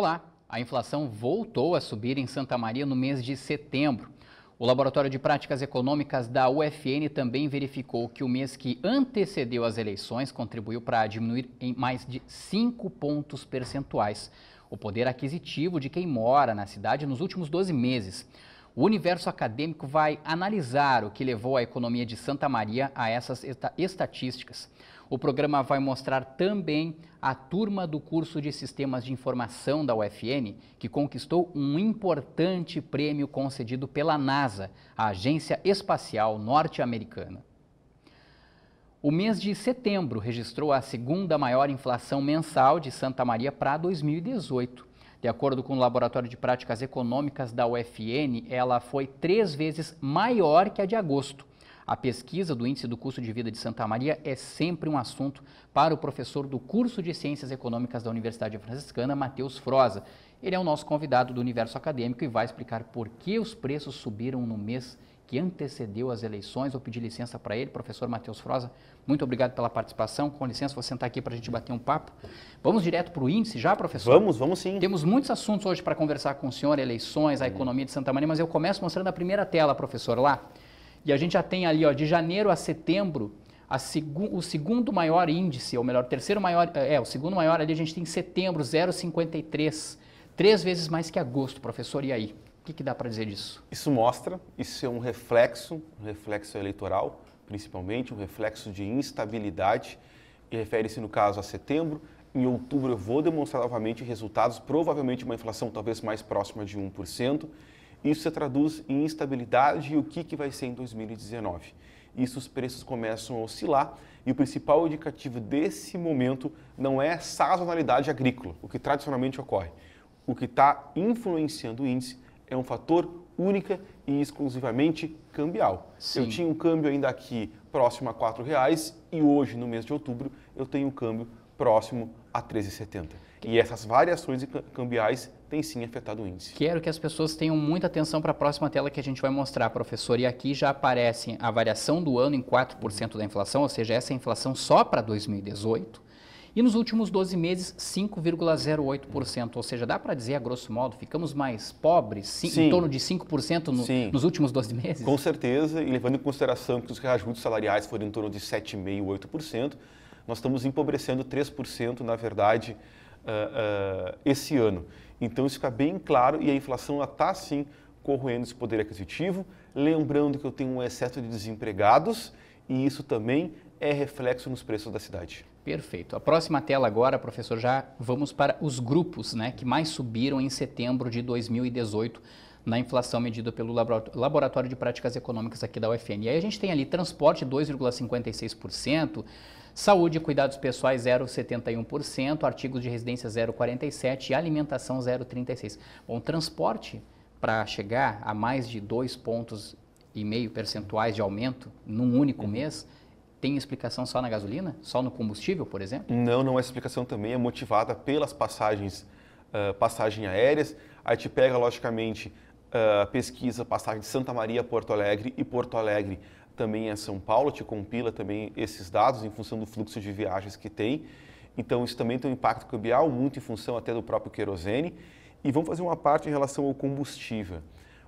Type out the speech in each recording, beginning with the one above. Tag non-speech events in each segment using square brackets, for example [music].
Olá! A inflação voltou a subir em Santa Maria no mês de setembro. O Laboratório de Práticas Econômicas da UFN também verificou que o mês que antecedeu as eleições contribuiu para diminuir em mais de 5 pontos percentuais o poder aquisitivo de quem mora na cidade nos últimos 12 meses. O universo acadêmico vai analisar o que levou a economia de Santa Maria a essas estatísticas. O programa vai mostrar também a turma do curso de Sistemas de Informação da UFN, que conquistou um importante prêmio concedido pela NASA, a Agência Espacial Norte-Americana. O mês de setembro registrou a segunda maior inflação mensal de Santa Maria para 2018. De acordo com o Laboratório de Práticas Econômicas da UFN, ela foi três vezes maior que a de agosto a pesquisa do Índice do Custo de Vida de Santa Maria é sempre um assunto para o professor do curso de Ciências Econômicas da Universidade Franciscana, Matheus Froza. Ele é o nosso convidado do universo acadêmico e vai explicar por que os preços subiram no mês que antecedeu as eleições. Vou pedir licença para ele, professor Matheus Froza. Muito obrigado pela participação. Com licença, vou sentar tá aqui para a gente bater um papo. Vamos direto para o índice já, professor? Vamos, vamos sim. Temos muitos assuntos hoje para conversar com o senhor, eleições, a economia de Santa Maria, mas eu começo mostrando a primeira tela, professor, lá. E a gente já tem ali, ó, de janeiro a setembro, a segu o segundo maior índice, ou melhor, o terceiro maior, é, o segundo maior ali a gente tem em setembro, 0,53. Três vezes mais que agosto, professor, e aí? O que, que dá para dizer disso? Isso mostra, isso é um reflexo, um reflexo eleitoral, principalmente, um reflexo de instabilidade, e refere-se, no caso, a setembro. Em outubro eu vou demonstrar novamente resultados, provavelmente uma inflação talvez mais próxima de 1%. Isso se traduz em instabilidade e o que, que vai ser em 2019. Isso os preços começam a oscilar e o principal indicativo desse momento não é sazonalidade agrícola, o que tradicionalmente ocorre. O que está influenciando o índice é um fator única e exclusivamente cambial. Sim. Eu tinha um câmbio ainda aqui próximo a R$ reais e hoje, no mês de outubro, eu tenho um câmbio próximo a 13,70. E essas variações cambiais tem sim afetado o índice. Quero que as pessoas tenham muita atenção para a próxima tela que a gente vai mostrar, professor. E aqui já aparece a variação do ano em 4% da inflação, ou seja, essa é inflação só para 2018. E nos últimos 12 meses, 5,08%. Ou seja, dá para dizer, a grosso modo, ficamos mais pobres, sim, sim. em torno de 5% no, sim. nos últimos 12 meses? Com certeza, e levando em consideração que os reajustes salariais foram em torno de 7,5%, 8%, nós estamos empobrecendo 3%, na verdade, uh, uh, esse ano. Então isso fica bem claro e a inflação está sim corroendo esse poder aquisitivo. Lembrando que eu tenho um excesso de desempregados e isso também é reflexo nos preços da cidade. Perfeito. A próxima tela agora, professor, já vamos para os grupos né, que mais subiram em setembro de 2018 na inflação medida pelo Laboratório de Práticas Econômicas aqui da UFN. E aí a gente tem ali transporte 2,56%, Saúde e cuidados pessoais 0,71%, artigos de residência 0,47% e alimentação 0,36%. Bom, transporte para chegar a mais de 2,5 pontos e meio percentuais de aumento num único uhum. mês, tem explicação só na gasolina? Só no combustível, por exemplo? Não, não. Essa é explicação também é motivada pelas passagens, uh, passagem aéreas. Aí te pega, logicamente, uh, pesquisa passagem de Santa Maria a Porto Alegre e Porto Alegre também é São Paulo, te compila também esses dados em função do fluxo de viagens que tem. Então, isso também tem um impacto cambial, muito em função até do próprio querosene. E vamos fazer uma parte em relação ao combustível.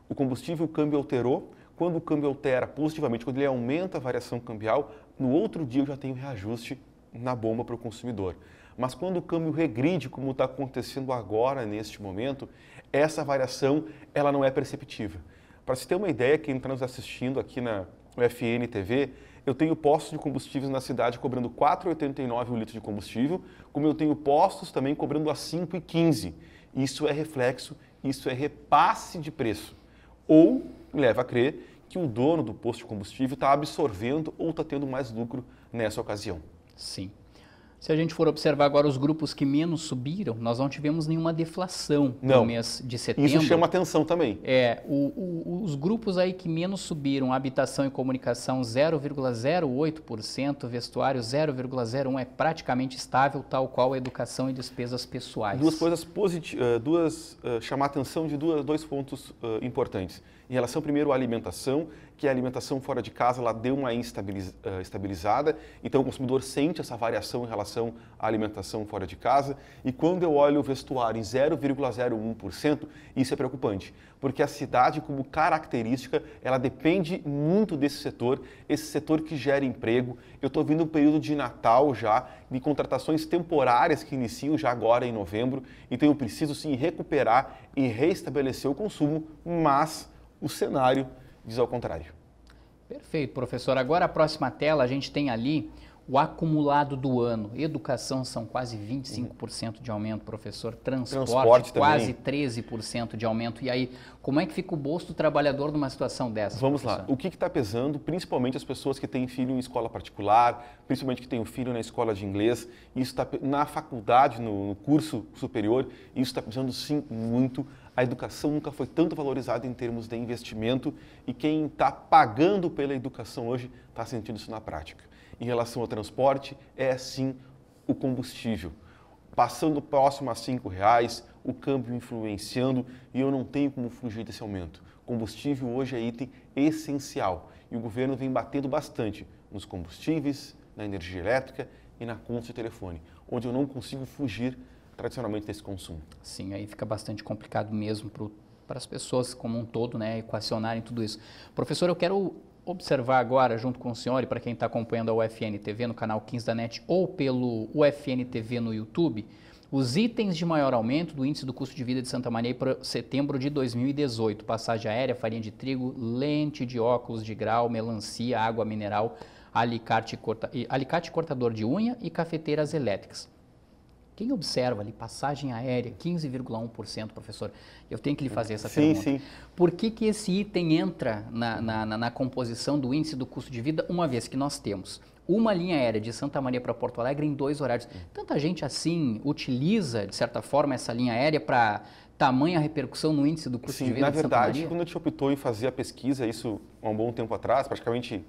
O combustível, o câmbio alterou. Quando o câmbio altera positivamente, quando ele aumenta a variação cambial, no outro dia eu já tenho reajuste na bomba para o consumidor. Mas quando o câmbio regride, como está acontecendo agora, neste momento, essa variação ela não é perceptiva Para se ter uma ideia, quem está nos assistindo aqui na, o FN TV, eu tenho postos de combustíveis na cidade cobrando 4,89 o litro de combustível, como eu tenho postos também cobrando a 5,15. Isso é reflexo, isso é repasse de preço. Ou leva a crer que o dono do posto de combustível está absorvendo ou está tendo mais lucro nessa ocasião. Sim. Se a gente for observar agora os grupos que menos subiram, nós não tivemos nenhuma deflação não. no mês de setembro. Isso chama atenção também. É, o, o, os grupos aí que menos subiram, habitação e comunicação 0,08%, vestuário 0,01% é praticamente estável, tal qual a educação e despesas pessoais. Duas coisas positivas, eh, duas, uh, chamar atenção de duas, dois pontos uh, importantes. Em relação primeiro à alimentação que a alimentação fora de casa ela deu uma eh, estabilizada, então o consumidor sente essa variação em relação à alimentação fora de casa. E quando eu olho o vestuário em 0,01%, isso é preocupante, porque a cidade, como característica, ela depende muito desse setor, esse setor que gera emprego. Eu estou vindo um período de Natal já, de contratações temporárias que iniciam já agora em novembro, então eu preciso sim recuperar e reestabelecer o consumo, mas o cenário diz ao contrário. Perfeito, professor. Agora a próxima tela a gente tem ali o acumulado do ano. Educação são quase 25% de aumento, professor. Transporte, Transporte quase 13% de aumento. E aí, como é que fica o bolso do trabalhador numa situação dessa? Vamos professor? lá. O que está pesando, principalmente as pessoas que têm filho em escola particular, principalmente que têm o um filho na escola de inglês, isso está na faculdade, no, curso superior, isso está pesando sim muito a educação nunca foi tanto valorizada em termos de investimento e quem está pagando pela educação hoje está sentindo isso na prática. Em relação ao transporte, é sim o combustível. Passando próximo a R$ reais, o câmbio influenciando e eu não tenho como fugir desse aumento. Combustível hoje é item essencial e o governo vem batendo bastante nos combustíveis, na energia elétrica e na conta de telefone, onde eu não consigo fugir tradicionalmente desse consumo. Sim, aí fica bastante complicado mesmo para as pessoas como um todo, né, equacionarem tudo isso. Professor, eu quero observar agora, junto com o senhor e para quem está acompanhando a UFN TV no canal 15 da NET ou pelo UFN TV no YouTube, os itens de maior aumento do índice do custo de vida de Santa Maria para setembro de 2018. Passagem aérea, farinha de trigo, lente de óculos de grau, melancia, água mineral, alicate, corta, alicate cortador de unha e cafeteiras elétricas. Quem observa ali passagem aérea, 15,1%, professor, eu tenho que lhe fazer essa sim, pergunta. Sim. sim. Por que, que esse item entra na, na, na, na composição do índice do custo de vida, uma vez que nós temos uma linha aérea de Santa Maria para Porto Alegre em dois horários? Hum. Tanta gente assim utiliza, de certa forma, essa linha aérea para tamanha repercussão no índice do custo sim, de vida? Na verdade, quando a gente optou em fazer a pesquisa, isso há um bom tempo atrás, praticamente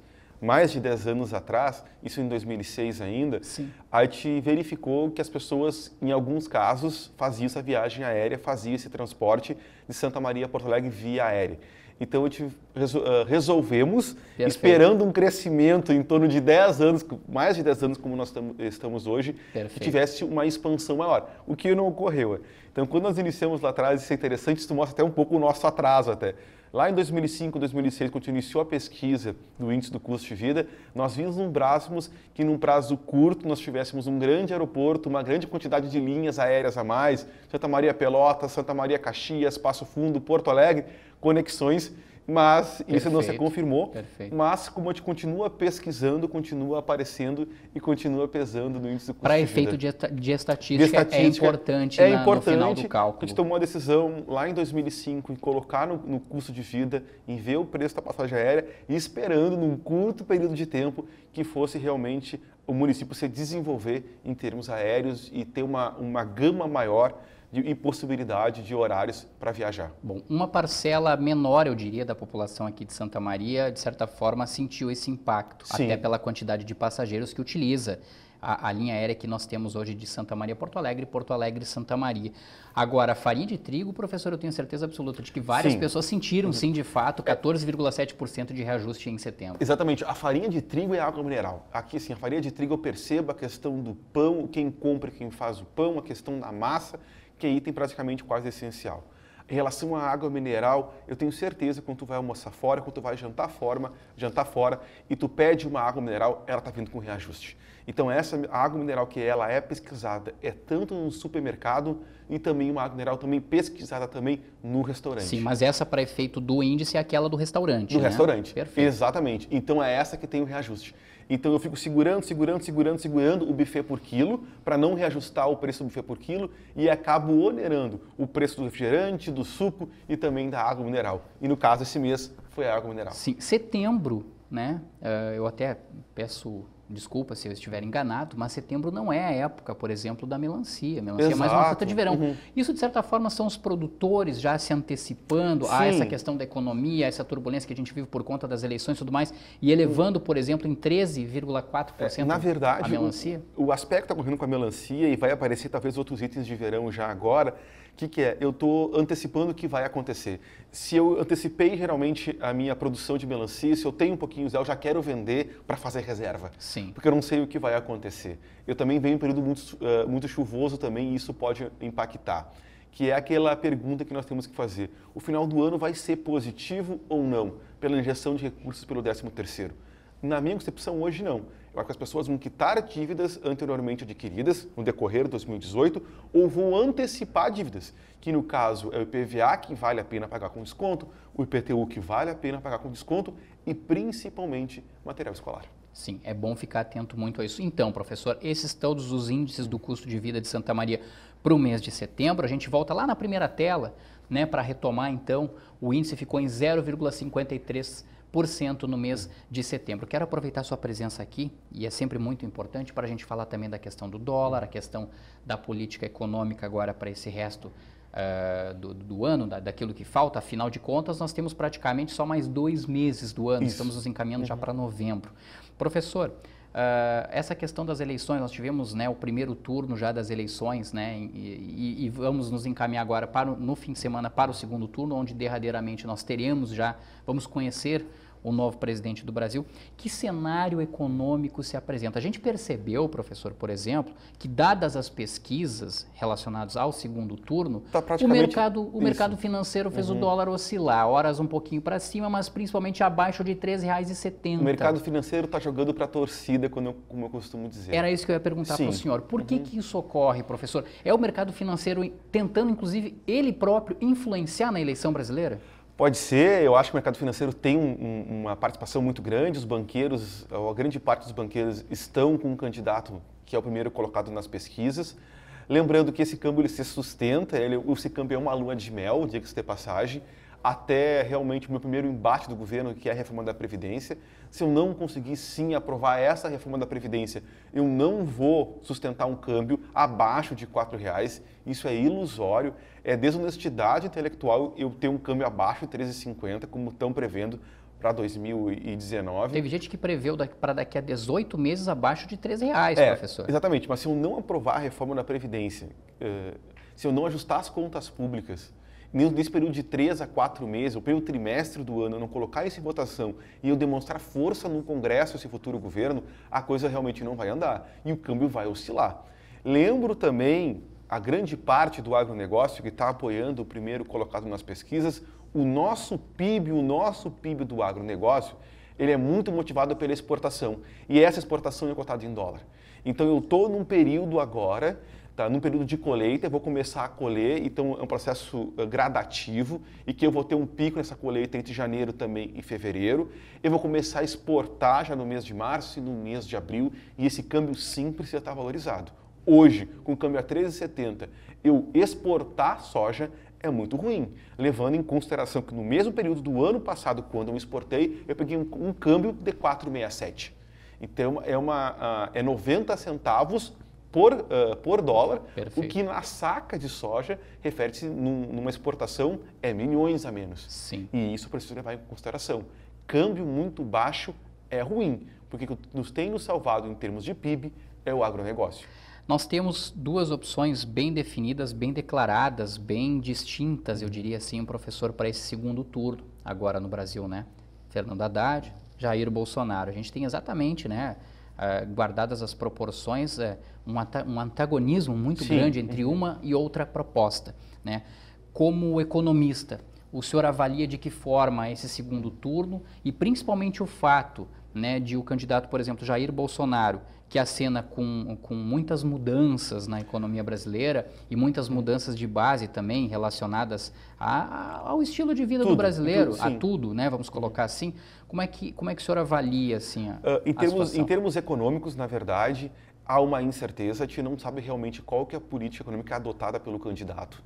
mais de 10 anos atrás, isso em 2006 ainda, Sim. a gente verificou que as pessoas, em alguns casos, faziam essa viagem aérea, faziam esse transporte de Santa Maria a Porto Alegre via aérea. Então, a gente ah, resolvemos, Perfeito. esperando um crescimento em torno de 10 anos, mais de 10 anos como nós estamos hoje, Perfeito. que tivesse uma expansão maior, o que não ocorreu. Então, quando nós iniciamos lá atrás, isso é interessante, isso mostra até um pouco o nosso atraso até. Lá em 2005, 2006, quando iniciou a pesquisa do índice do custo de vida, nós vislumbrávamos que num prazo curto nós tivéssemos um grande aeroporto, uma grande quantidade de linhas aéreas a mais, Santa Maria Pelotas, Santa Maria Caxias, Passo Fundo, Porto Alegre, conexões mas Perfeito. isso não se confirmou. Perfeito. Mas como a gente continua pesquisando, continua aparecendo e continua pesando no índice do custo Para efeito de, de, estatística, de, é estatística, é importante, é na, importante no final do cálculo. A gente tomou a decisão lá em 2005 em colocar no, no custo de vida, em ver o preço da passagem aérea esperando num curto período de tempo que fosse realmente o município se desenvolver em termos aéreos e ter uma, uma gama maior de impossibilidade de horários para viajar? Bom, uma parcela menor, eu diria, da população aqui de Santa Maria, de certa forma, sentiu esse impacto, Sim. até pela quantidade de passageiros que utiliza. A, a, linha aérea que nós temos hoje de Santa Maria Porto Alegre, Porto Alegre Santa Maria. Agora, a farinha de trigo, professor, eu tenho certeza absoluta de que várias sim. pessoas sentiram, uhum. sim, de fato, 14,7% é. de reajuste em setembro. Exatamente. A farinha de trigo é água mineral. Aqui, sim, a farinha de trigo eu percebo a questão do pão, quem compra, quem faz o pão, a questão da massa que é item praticamente quase essencial. Em relação à água mineral, eu tenho certeza que quando tu vai almoçar fora, quando tu vai jantar, forma, jantar fora e tu pede uma água mineral, ela está vindo com reajuste. Então essa água mineral que ela é pesquisada é tanto no supermercado e também uma água mineral também pesquisada também no restaurante. Sim, mas essa para efeito do índice é aquela do restaurante. Do né? restaurante. Perfeito. Exatamente. Então é essa que tem o reajuste. Então eu fico segurando, segurando, segurando, segurando o buffet por quilo para não reajustar o preço do buffet por quilo e acabo onerando o preço do refrigerante, do suco e também da água mineral. E no caso esse mês foi a água mineral. Sim, setembro, né? Eh, eu até peço desculpa se eu estiver enganado, mas setembro não é a época, por exemplo, da melancia. melancia Exato. é mais uma fruta de verão. Uhum. Isso, de certa forma, são os produtores já se antecipando Sim. a essa questão da economia, a essa turbulência que a gente vive por conta das eleições e tudo mais, e elevando, por exemplo, em 13,4% é, na verdade, a melancia? O, o aspecto está correndo com a melancia e vai aparecer talvez outros itens de verão já agora. O que, que, é? Eu estou antecipando o que vai acontecer. Se eu antecipei geralmente a minha produção de melancia, se eu tenho um pouquinho de eu já quero vender para fazer reserva. Sim. Porque eu não sei o que vai acontecer. Eu também venho um período muito, uh, muito chuvoso também e isso pode impactar. Que é aquela pergunta que nós temos que fazer. O final do ano vai ser positivo ou não pela injeção de recursos pelo 13 terceiro? Na minha concepção, hoje não. Eu acho que as pessoas vão quitar dívidas anteriormente adquiridas no decorrer de 2018 ou vão antecipar dívidas, que no caso é o IPVA que vale a pena pagar com desconto, o IPTU que vale a pena pagar com desconto e principalmente material escolar. Sim, é bom ficar atento muito a isso. Então, professor, esses todos os índices do custo de vida de Santa Maria para o mês de setembro. A gente volta lá na primeira tela, né, para retomar então, o índice ficou em 0,53 no mês de setembro. Quero aproveitar sua presença aqui, e é sempre muito importante, para a gente falar também da questão do dólar, a questão da política econômica agora para esse resto uh, do, do, ano, da, daquilo que falta. Afinal de contas, nós temos praticamente só mais dois meses do ano, Isso. estamos nos encaminhando uhum. já para novembro. Professor, Uh, essa questão das eleições, nós tivemos né, o primeiro turno já das eleições, né, e, e, e, vamos nos encaminhar agora para no fim de semana para o segundo turno, onde derradeiramente nós teremos já, vamos conhecer o novo presidente do Brasil, que cenário econômico se apresenta? A gente percebeu, professor, por exemplo, que dadas as pesquisas relacionadas ao segundo turno, tá o, mercado, o mercado financeiro fez uhum. o dólar oscilar, horas um pouquinho para cima, mas principalmente abaixo de R$ 13,70. O mercado financeiro está jogando para a torcida, eu, como eu costumo dizer. Era isso que eu ia perguntar para o senhor. Por uhum. que, que isso ocorre, professor? É o mercado financeiro tentando, inclusive, ele próprio influenciar na eleição brasileira? Pode ser, eu acho que o mercado financeiro tem um, um, uma participação muito grande, os banqueiros, a grande parte dos banqueiros estão com um candidato que é o primeiro colocado nas pesquisas. Lembrando que esse câmbio ele se sustenta, ele, esse câmbio é uma lua de mel, diga-se de passagem, até realmente o meu primeiro embate do governo, que é a reforma da Previdência. Se eu não conseguir sim aprovar essa reforma da Previdência, eu não vou sustentar um câmbio abaixo de R$ reais. Isso é ilusório, é desonestidade intelectual eu ter um câmbio abaixo de R$ 3,50, como estão prevendo para 2019. Teve gente que preveu para daqui a 18 meses abaixo de R$ reais, é, professor. Exatamente, mas se eu não aprovar a reforma da Previdência, eh, se eu não ajustar as contas públicas, nesse período de três a quatro meses, o primeiro trimestre do ano, eu não colocar isso em votação e eu demonstrar força no Congresso, esse futuro governo, a coisa realmente não vai andar e o câmbio vai oscilar. Lembro também a grande parte do agronegócio que está apoiando o primeiro colocado nas pesquisas, o nosso PIB, o nosso PIB do agronegócio, ele é muito motivado pela exportação. E essa exportação é cotada em dólar. Então eu estou num período agora Tá? No período de colheita, eu vou começar a colher, então é um processo eh, gradativo e que eu vou ter um pico nessa colheita entre janeiro também e fevereiro. Eu vou começar a exportar já no mês de março e no mês de abril e esse câmbio sim precisa estar valorizado. Hoje, com o câmbio a 13,70, eu exportar soja é muito ruim, levando em consideração que no mesmo período do ano passado, quando eu exportei, eu peguei um, um câmbio de 4,67. Então é, uma, ah, é 90 centavos por, uh, por dólar, Perfeito. o que na saca de soja refere-se num, numa exportação é milhões a menos. Sim. E isso precisa levar em consideração. Câmbio muito baixo é ruim, porque o que nos tem nos salvado em termos de PIB é o agronegócio. Nós temos duas opções bem definidas, bem declaradas, bem distintas, eu diria assim, professor, para esse segundo turno, agora no Brasil, né? Fernando Haddad, Jair Bolsonaro. A gente tem exatamente, né? Uh, guardadas as proporções, uh, um, um, antagonismo muito Sim. grande entre uma e outra proposta. Né? Como economista, o senhor avalia de que forma esse segundo turno e principalmente o fato né, de o candidato, por exemplo, Jair Bolsonaro, que acena com, com muitas mudanças na economia brasileira e muitas uhum. mudanças de base também relacionadas a, a, ao estilo de vida tudo, do brasileiro, tudo, a tudo, né? Vamos colocar assim. Como é que, como é que o senhor avalia assim, a, uh, em, termos, em termos econômicos, na verdade, há uma incerteza, a gente não sabe realmente qual que é a política econômica adotada pelo candidato.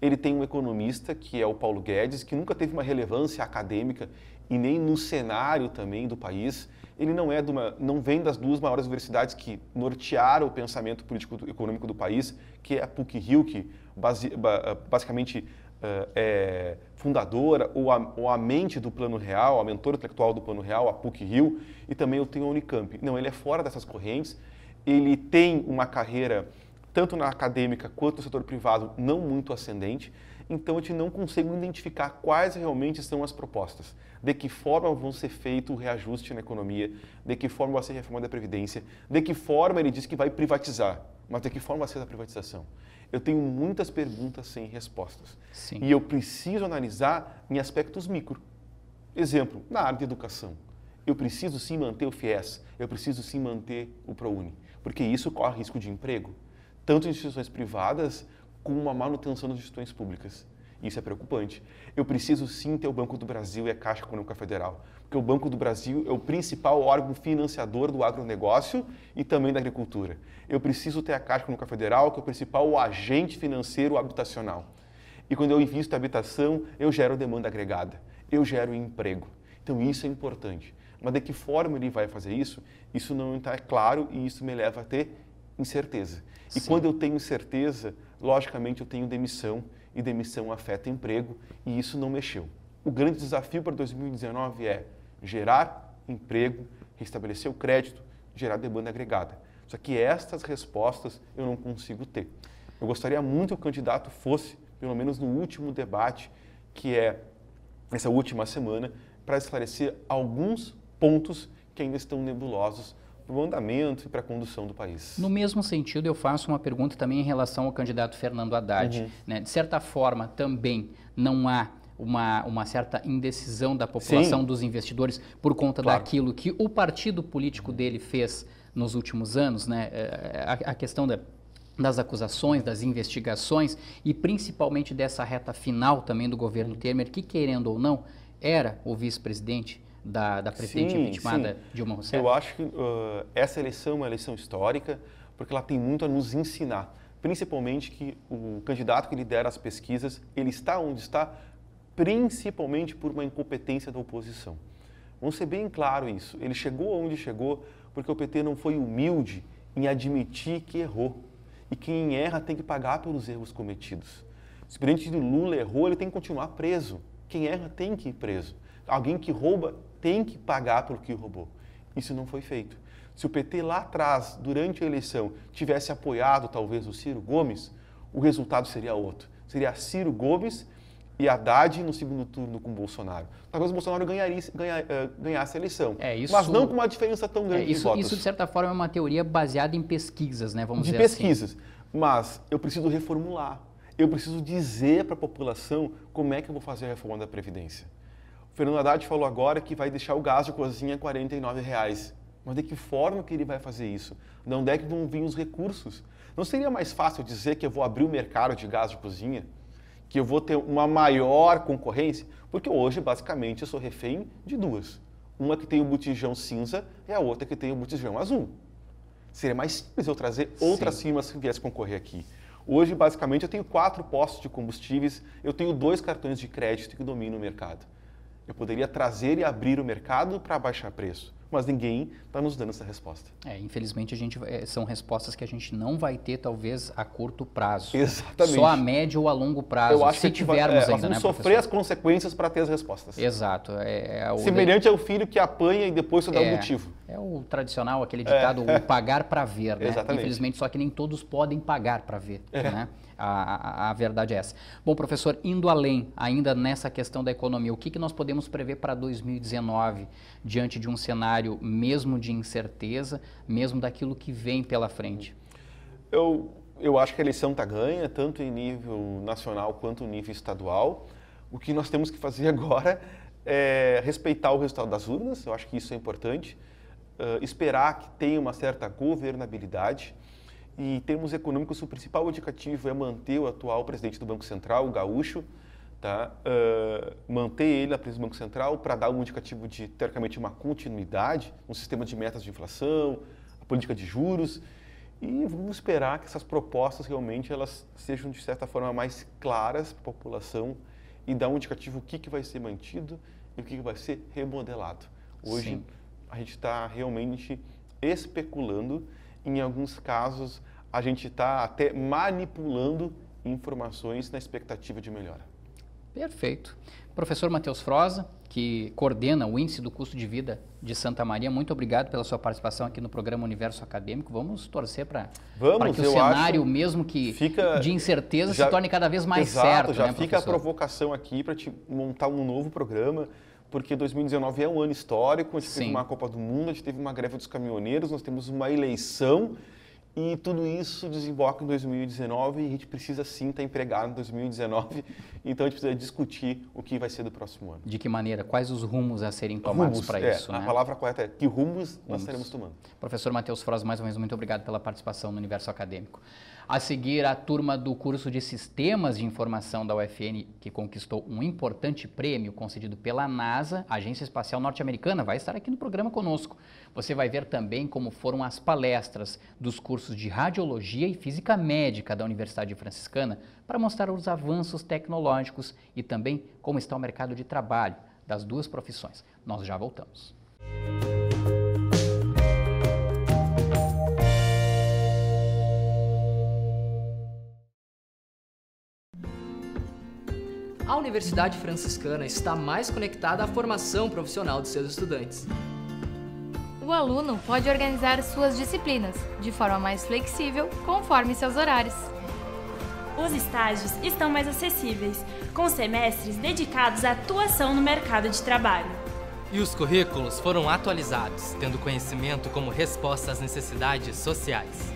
Ele tem um economista, que é o Paulo Guedes, que nunca teve uma relevância acadêmica e nem no cenário também do país ele não, é uma, não vem das duas maiores universidades que nortearam o pensamento político e econômico do país, que é a PUC-Rio, que base, ah, basicamente ah, é fundadora ou a, ou a, mente do Plano Real, a mentora intelectual do Plano Real, a PUC-Rio, e também eu tenho a Unicamp. Não, ele é fora dessas correntes, ele tem uma carreira tanto na acadêmica quanto no setor privado não muito ascendente, então a gente não consegue identificar quais realmente são as propostas, de que forma vão ser feito o reajuste na economia, de que forma vai ser a reforma da Previdência, de que forma ele diz que vai privatizar, mas de que forma vai ser a privatização. Eu tenho muitas perguntas sem respostas. Sim. E eu preciso analisar em aspectos micro. Exemplo, na área de educação. Eu preciso sim manter o FIES, eu preciso sim manter o ProUni, porque isso corre risco de emprego, tanto em instituições privadas com uma manutenção das instituições públicas. Isso é preocupante. Eu preciso sim ter o Banco do Brasil e a Caixa Econômica Federal, porque o Banco do Brasil é o principal órgão financiador do agronegócio e também da agricultura. Eu preciso ter a Caixa Econômica Federal, que é o principal agente financeiro habitacional. E quando eu invisto em habitação, eu gero demanda agregada, eu gero emprego. Então isso é importante. Mas de que forma ele vai fazer isso? Isso não está claro e isso me leva a ter incerteza. E quando eu tenho certeza, logicamente eu tenho demissão e demissão afeta emprego e isso não mexeu. O grande desafio para 2019 é gerar emprego, restabelecer o crédito, gerar demanda agregada. Só que estas respostas eu não consigo ter. Eu gostaria muito que o candidato fosse, pelo menos no último debate, que é essa última semana, para esclarecer alguns pontos que ainda estão nebulosos o andamento e para a condução do país. No mesmo sentido, eu faço uma pergunta também em relação ao candidato Fernando Haddad. Uhum. Né? De certa forma, também não há uma, uma certa indecisão da população, Sim. dos investidores, por conta claro. daquilo que o partido político dele fez nos últimos anos, né? É, a, a questão da das acusações, das investigações e principalmente dessa reta final também do governo Temer, que querendo ou não, era o vice-presidente da, da presidente sim, impeachmentada Dilma Rousseff? Eu acho que uh, essa eleição é uma eleição histórica, porque ela tem muito a nos ensinar. Principalmente que o candidato que lidera as pesquisas, ele está onde está principalmente por uma incompetência da oposição. Vamos ser bem claro isso. Ele chegou onde chegou porque o PT não foi humilde em admitir que errou. E quem erra tem que pagar pelos erros cometidos. Se o presidente Lula errou, ele tem que continuar preso. Quem erra tem que ir preso. Alguém que rouba tem que pagar pelo que roubou. Isso não foi feito. Se o PT lá atrás, durante a eleição, tivesse apoiado talvez o Ciro Gomes, o resultado seria outro. Seria Ciro Gomes e Haddad no segundo turno com Bolsonaro. Talvez o Bolsonaro ganharia, ganha, eh, ganhasse a eleição. É, isso, mas não com uma diferença tão grande é, isso, de votos. Isso, de certa forma, é uma teoria baseada em pesquisas, né? Vamos de dizer pesquisas. assim. pesquisas. Mas eu preciso reformular. Eu preciso dizer para a população como é que eu vou fazer a reforma da Previdência. Fernando Haddad falou agora que vai deixar o gás de cozinha R$ 49,00. Mas de que forma que ele vai fazer isso? De onde é que vão vir os recursos? Não seria mais fácil dizer que eu vou abrir o mercado de gás de cozinha? Que eu vou ter uma maior concorrência? Porque hoje, basicamente, eu sou refém de duas. Uma que tem o botijão cinza e a outra que tem o botijão azul. Seria mais simples eu trazer outras Sim. firmas que viessem concorrer aqui. Hoje, basicamente, eu tenho quatro postos de combustíveis, eu tenho dois cartões de crédito que domino o mercado. Eu poderia trazer e abrir o mercado para baixar preço, mas ninguém está nos dando essa resposta. É, infelizmente a gente é, são respostas que a gente não vai ter talvez a curto prazo. Exatamente. Só a médio ou a longo prazo. Eu acho se que tivermos é, ainda, vamos né, sofrer professor? as consequências para ter as respostas. Exato. É, é Semelhante ao filho que apanha e depois só dá é. um motivo. É o tradicional, aquele é. ditado, é. o [laughs] pagar para ver, né? Exatamente. Infelizmente, só que nem todos podem pagar para ver, é. né? A, a, a, verdade é essa. Bom, professor, indo além, ainda nessa questão da economia, o que, que nós podemos prever para 2019 diante de um cenário mesmo de incerteza, mesmo daquilo que vem pela frente? Eu, eu acho que a eleição está ganha, tanto em nível nacional quanto em nível estadual. O que nós temos que fazer [laughs] agora é respeitar o resultado das urnas, eu acho que isso é importante uh, esperar que tenha uma certa governabilidade. E em termos econômicos, o principal indicativo é manter o atual presidente do Banco Central, o Gaúcho, tá? Uh, manter ele na presença do Banco Central para dar um indicativo de, teoricamente, uma continuidade, um sistema de metas de inflação, a política de juros. E vamos esperar que essas propostas realmente elas sejam, de certa forma, mais claras para a população e dar um indicativo o que, que vai ser mantido e o que, que vai ser remodelado. Hoje, Sim a gente está realmente especulando. Em alguns casos, a gente está até manipulando informações na expectativa de melhora. Perfeito. Professor Matheus Froza, que coordena o Índice do Custo de Vida de Santa Maria, muito obrigado pela sua participação aqui no programa Universo Acadêmico. Vamos torcer para que o cenário, mesmo que fica, de incerteza, já, se torne cada vez mais exato, certo. Já né, fica professor? a provocação aqui para te montar um novo programa porque 2019 é um ano histórico, a gente Sim. teve uma Copa do Mundo, a gente teve uma greve dos caminhoneiros, nós temos uma eleição e tudo isso desemboca em 2019 e a gente precisa sim estar empregado em 2019. [laughs] Então a gente precisa discutir o que vai ser do próximo ano. De que maneira? Quais os rumos a serem tomados para é, isso? A né? palavra correta é que rumos, rumos. nós estaremos tomando. Professor Matheus Froz, mais uma vez, muito obrigado pela participação no Universo Acadêmico. A seguir, a turma do curso de Sistemas de Informação da UFN, que conquistou um importante prêmio concedido pela NASA, Agência Espacial Norte-Americana, vai estar aqui no programa conosco. Você vai ver também como foram as palestras dos cursos de Radiologia e Física Médica da Universidade Franciscana para mostrar os avanços tecnológicos e também como está o mercado de trabalho das duas profissões. Nós já voltamos. Universidade Franciscana está mais conectada à formação profissional de seus estudantes. O aluno pode organizar suas disciplinas de forma mais flexível, conforme seus horários. Os estágios estão mais acessíveis, com semestres dedicados à atuação no mercado de trabalho. E os currículos foram atualizados, tendo conhecimento como resposta às necessidades sociais.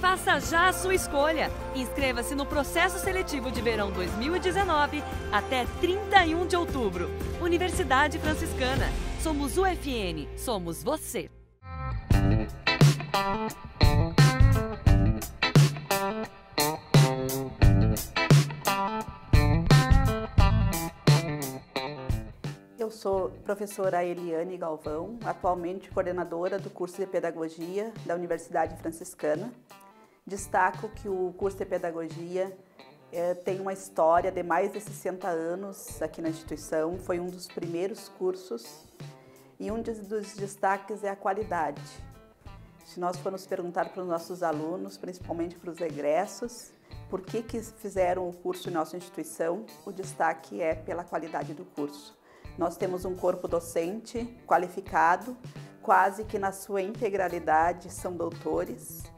Faça já a sua escolha. Inscreva-se no processo seletivo de verão 2019 até 31 de outubro. Universidade Franciscana. Somos UFN. Somos você. Eu sou professora Eliane Galvão, atualmente coordenadora do curso de Pedagogia da Universidade Franciscana. Destaco que o curso de pedagogia é, tem uma história de mais de 60 anos aqui na instituição, foi um dos primeiros cursos e um dos destaques é a qualidade. Se nós formos perguntar para os nossos alunos, principalmente para os egressos, por que, que fizeram o curso em nossa instituição, o destaque é pela qualidade do curso. Nós temos um corpo docente qualificado, quase que na sua integralidade são doutores,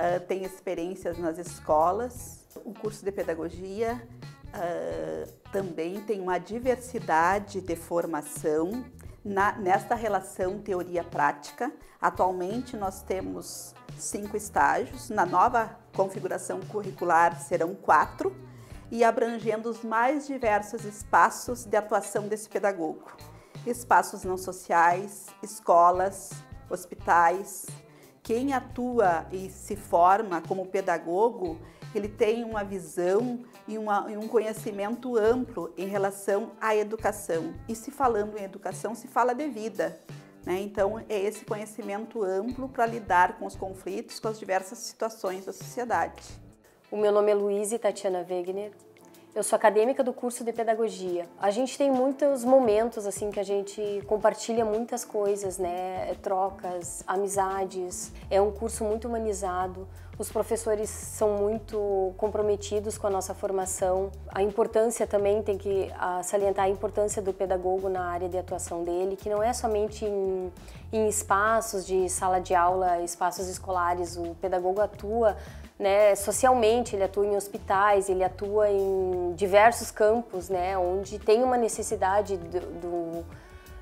uh, tem experiências nas escolas. O curso de pedagogia uh, também tem uma diversidade de formação na, nesta relação teoria-prática. Atualmente nós temos cinco estágios, na nova configuração curricular serão quatro e abrangendo os mais diversos espaços de atuação desse pedagogo: espaços não sociais, escolas, hospitais, quem atua e se forma como pedagogo, ele tem uma visão e, uma, e, um conhecimento amplo em relação à educação. E se falando em educação, se fala de vida. Né? Então, é esse conhecimento amplo para lidar com os conflitos, com as diversas situações da sociedade. O meu nome é Luiz e Tatiana Wegner. Eu sou acadêmica do curso de pedagogia. A gente tem muitos momentos assim que a gente compartilha muitas coisas, né? É trocas, amizades. É um curso muito humanizado. Os professores são muito comprometidos com a nossa formação. A importância também tem que salientar a importância do pedagogo na área de atuação dele, que não é somente em, em espaços de sala de aula, espaços escolares. O pedagogo atua né, socialmente, ele atua em hospitais, ele atua em diversos campos, né, onde tem uma necessidade do, do,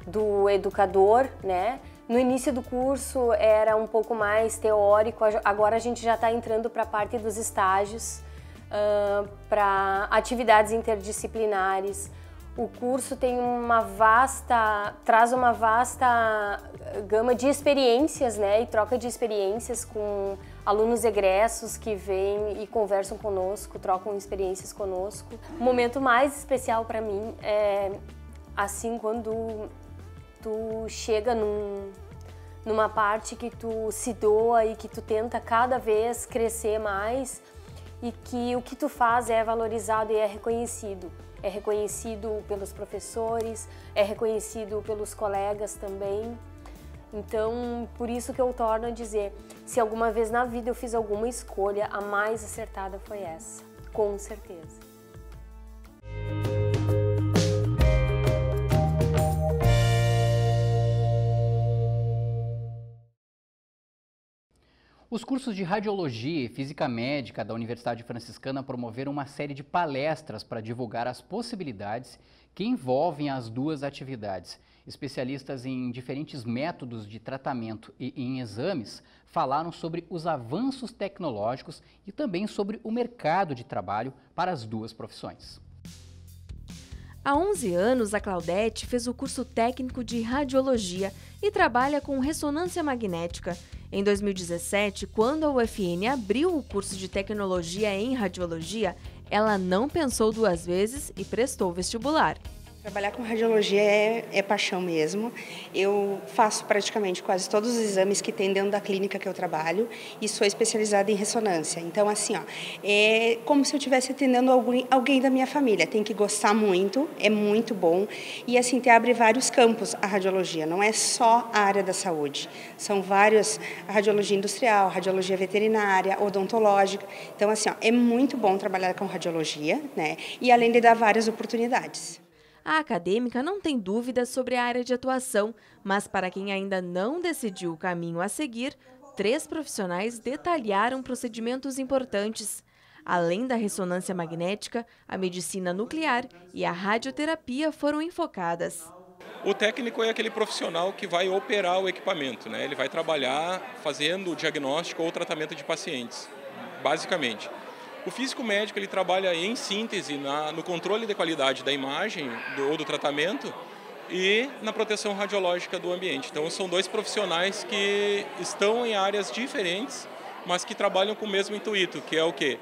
do educador, né, no início do curso era um pouco mais teórico, agora a gente já está entrando para a parte dos estágios, uh, para atividades interdisciplinares, o curso tem uma vasta, traz uma vasta eh, gama de experiências, né, e troca de experiências com alunos egressos que vêm e conversam conosco, trocam experiências conosco. O momento mais especial para mim é assim quando tu chega num, numa parte que tu se doa e que tu tenta cada vez crescer mais e que o que tu faz é valorizado e é reconhecido é reconhecido pelos professores, é reconhecido pelos colegas também. Então, por isso que eu torno a dizer, se alguma vez na vida eu fiz alguma escolha, a mais acertada foi essa, com certeza. Os cursos de Radiologia e Física Médica da Universidade Franciscana promoveram uma série de palestras para divulgar as possibilidades que envolvem as duas atividades. Especialistas em diferentes métodos de tratamento e em exames falaram sobre os avanços tecnológicos e também sobre o mercado de trabalho para as duas profissões. Há 11 anos, a Claudete fez o curso técnico de radiologia e trabalha com ressonância magnética em 2017, quando a UFN abriu o curso de Tecnologia em Radiologia, ela não pensou duas vezes e prestou vestibular. Trabalhar com radiologia é, é, paixão mesmo. Eu faço praticamente quase todos os exames que tem dentro da clínica que eu trabalho e sou especializada em ressonância. Então, assim, ó, é como se eu estivesse atendendo alguém, alguém da minha família. Tem que gostar muito, é muito bom. E, assim, te abre vários campos a radiologia, não é só a área da saúde. São vários, a radiologia industrial, radiologia veterinária, odontológica. Então, assim, ó, é muito bom trabalhar com radiologia, né? E além de dar várias oportunidades. A acadêmica não tem dúvidas sobre a área de atuação, mas para quem ainda não decidiu o caminho a seguir, três profissionais detalharam procedimentos importantes. Além da ressonância magnética, a medicina nuclear e a radioterapia foram enfocadas. O técnico é aquele profissional que vai operar o equipamento, né? ele vai trabalhar fazendo o diagnóstico ou tratamento de pacientes, basicamente. O físico médico ele trabalha em síntese na, no controle da qualidade da imagem do, ou do tratamento e na proteção radiológica do ambiente. Então são dois profissionais que estão em áreas diferentes, mas que trabalham com o mesmo intuito, que é o quê?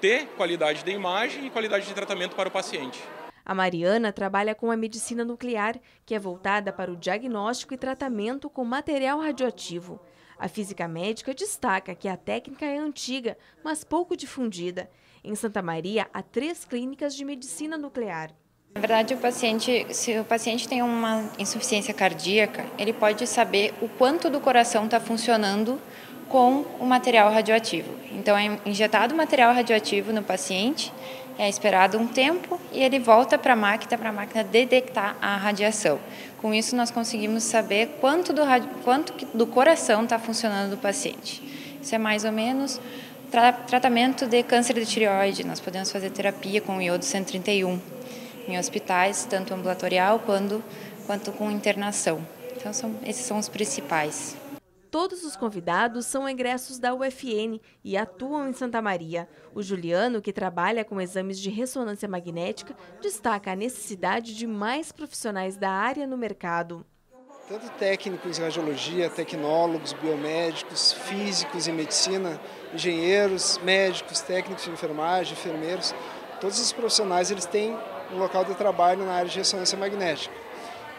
Ter qualidade da imagem e qualidade de tratamento para o paciente. A Mariana trabalha com a medicina nuclear, que é voltada para o diagnóstico e tratamento com material radioativo. A física médica destaca que a técnica é antiga, mas pouco difundida. Em Santa Maria, há três clínicas de medicina nuclear. Na verdade, o paciente, se o paciente tem uma insuficiência cardíaca, ele pode saber o quanto do coração está funcionando com o material radioativo. Então, é injetado material radioativo no paciente, é esperado um tempo e ele volta para a máquina para a máquina detectar a radiação. Com isso, nós conseguimos saber quanto do, quanto do coração está funcionando do paciente. Isso é mais ou menos tra tratamento de câncer de tireoide. Nós podemos fazer terapia com iodo 131 em hospitais, tanto ambulatorial quanto, quanto com internação. Então, são, esses são os principais. Todos os convidados são egressos da UFN e atuam em Santa Maria. O Juliano, que trabalha com exames de ressonância magnética, destaca a necessidade de mais profissionais da área no mercado. Tanto técnicos em radiologia, tecnólogos, biomédicos, físicos em medicina, engenheiros, médicos, técnicos de enfermagem, enfermeiros, todos os profissionais eles têm um local de trabalho na área de ressonância magnética.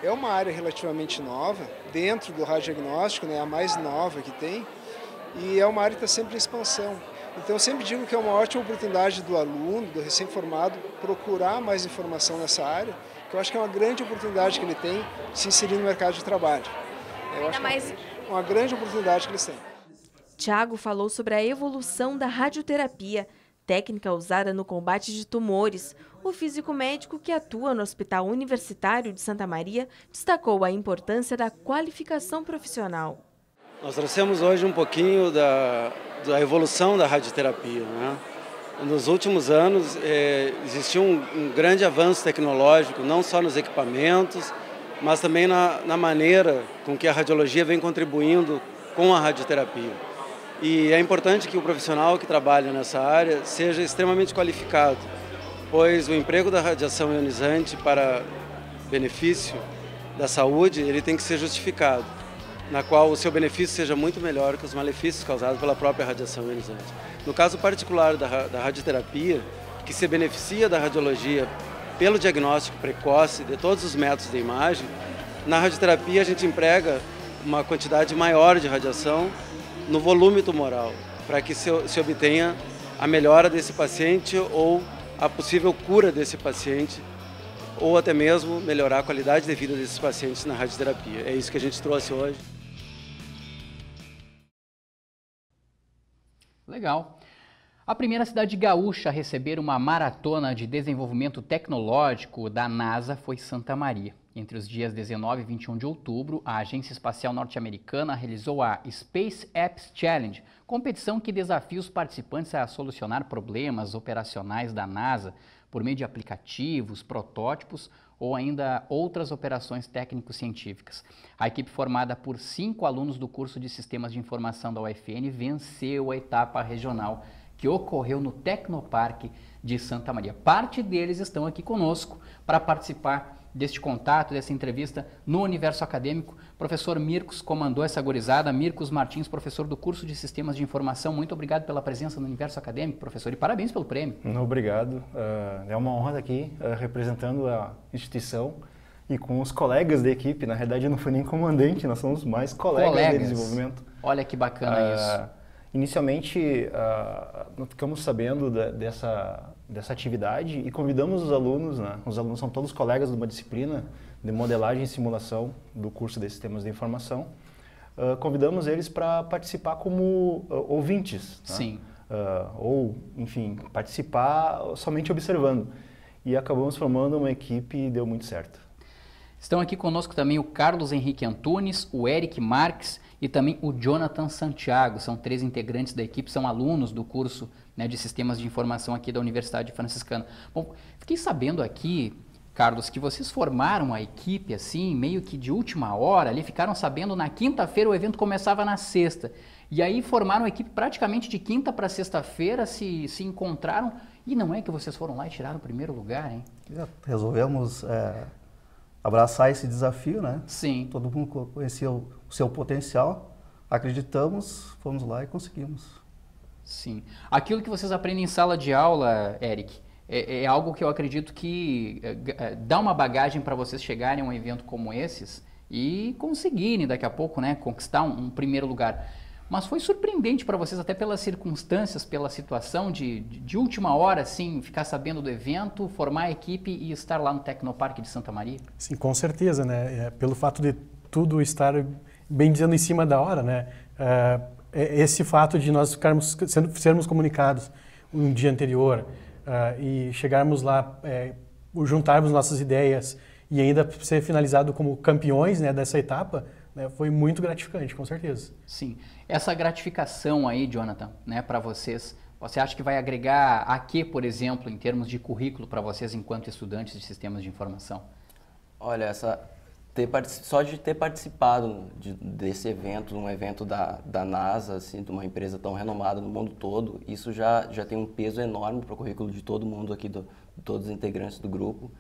É uma área relativamente nova, dentro do radioagnóstico, né, a mais nova que tem, e é uma área que está sempre em expansão. Então, eu sempre digo que é uma ótima oportunidade do aluno, do recém-formado, procurar mais informação nessa área, que eu acho que é uma grande oportunidade que ele tem de se inserir no mercado de trabalho. Eu Ainda acho é mais... uma grande oportunidade que eles têm. Tiago falou sobre a evolução da radioterapia técnica usada no combate de tumores. O físico médico que atua no Hospital Universitário de Santa Maria destacou a importância da qualificação profissional. Nós trouxemos hoje um pouquinho da, da evolução da radioterapia. Né? Nos últimos anos é, existiu um, um, grande avanço tecnológico, não só nos equipamentos, mas também na, na maneira com que a radiologia vem contribuindo com a radioterapia. E é importante que o profissional que trabalha nessa área seja extremamente qualificado, pois o emprego da radiação ionizante para benefício da saúde, ele tem que ser justificado, na qual o seu benefício seja muito melhor que os malefícios causados pela própria radiação ionizante. No caso particular da, da radioterapia, que se beneficia da radiologia pelo diagnóstico precoce de todos os métodos de imagem, na radioterapia a gente emprega uma quantidade maior de radiação no volume tumoral, para que se, se obtenha a melhora desse paciente ou a possível cura desse paciente, ou até mesmo melhorar a qualidade de vida desses pacientes na radioterapia. É isso que a gente trouxe hoje. Legal. A primeira cidade gaúcha a receber uma maratona de desenvolvimento tecnológico da NASA foi Santa Maria. Entre os dias 19 e 21 de outubro, a Agência Espacial Norte-Americana realizou a Space Apps Challenge, competição que desafia os participantes a solucionar problemas operacionais da NASA por meio de aplicativos, protótipos ou ainda outras operações técnico-científicas. A equipe formada por cinco alunos do curso de Sistemas de Informação da UFN venceu a etapa regional que ocorreu no Tecnoparque de Santa Maria. Parte deles estão aqui conosco para participar deste contato, dessa entrevista no universo acadêmico. Professor Mircos comandou essa gorizada. Mircos Martins, professor do curso de Sistemas de Informação, muito obrigado pela presença no universo acadêmico, professor, e parabéns pelo prêmio. Obrigado. é, é uma honra aqui é, representando a instituição e com os colegas da equipe. Na realidade, eu não fui nem comandante, nós somos mais colegas, colegas. de desenvolvimento. Olha que bacana é, isso Inicialmente, uh, nós ficamos sabendo da, dessa, dessa atividade e convidamos os alunos, né? os alunos são todos colegas de uma disciplina de modelagem e simulação do curso de sistemas de informação, uh, convidamos eles para participar como uh, ouvintes. Né? Sim. ou, enfim, participar somente observando. E acabamos formando uma equipe e deu muito certo. Estão aqui conosco também o Carlos Henrique Antunes, o Eric Marques e também o Jonathan Santiago. São três integrantes da equipe, são alunos do curso né, de Sistemas de Informação aqui da Universidade Franciscana. Bom, fiquei sabendo aqui, Carlos, que vocês formaram a equipe assim, meio que de última hora, ali ficaram sabendo na quinta-feira, o evento começava na sexta. E aí formaram a equipe praticamente de quinta para sexta-feira, se, se encontraram. E não é que vocês foram lá e tiraram o primeiro lugar, hein? Resolvemos é, abraçar esse desafio, né? Sim. Todo mundo conhecia o, seu potencial, acreditamos, fomos lá e conseguimos. Sim. Aquilo que vocês aprendem em sala de aula, Eric, é, é, é algo que eu acredito que é, é dá uma bagagem para vocês chegarem a um evento como esses e conseguirem daqui a pouco, né, conquistar um, um primeiro lugar mas foi surpreendente para vocês, até pelas circunstâncias, pela situação de, de última hora, assim, ficar sabendo do evento, formar a equipe e estar lá no Tecnoparque de Santa Maria? Sim, com certeza, né? É, pelo fato de tudo estar, bem dizendo, em cima da hora, né? É, é esse fato de nós ficarmos, sendo, sermos comunicados um dia anterior uh, e chegarmos lá, é, juntarmos nossas ideias e ainda ser finalizado como campeões né, dessa etapa, né, foi muito gratificante, com certeza. Sim. Essa gratificação aí, Jonathan, né, para vocês, você acha que vai agregar a quê, por exemplo, em termos de currículo para vocês enquanto estudantes de sistemas de informação? Olha, essa ter, só de ter participado de, desse evento, um evento da, da NASA, assim, de uma empresa tão renomada no mundo todo, isso já, já tem um peso enorme para o currículo de todo mundo aqui, do, de todos os integrantes do grupo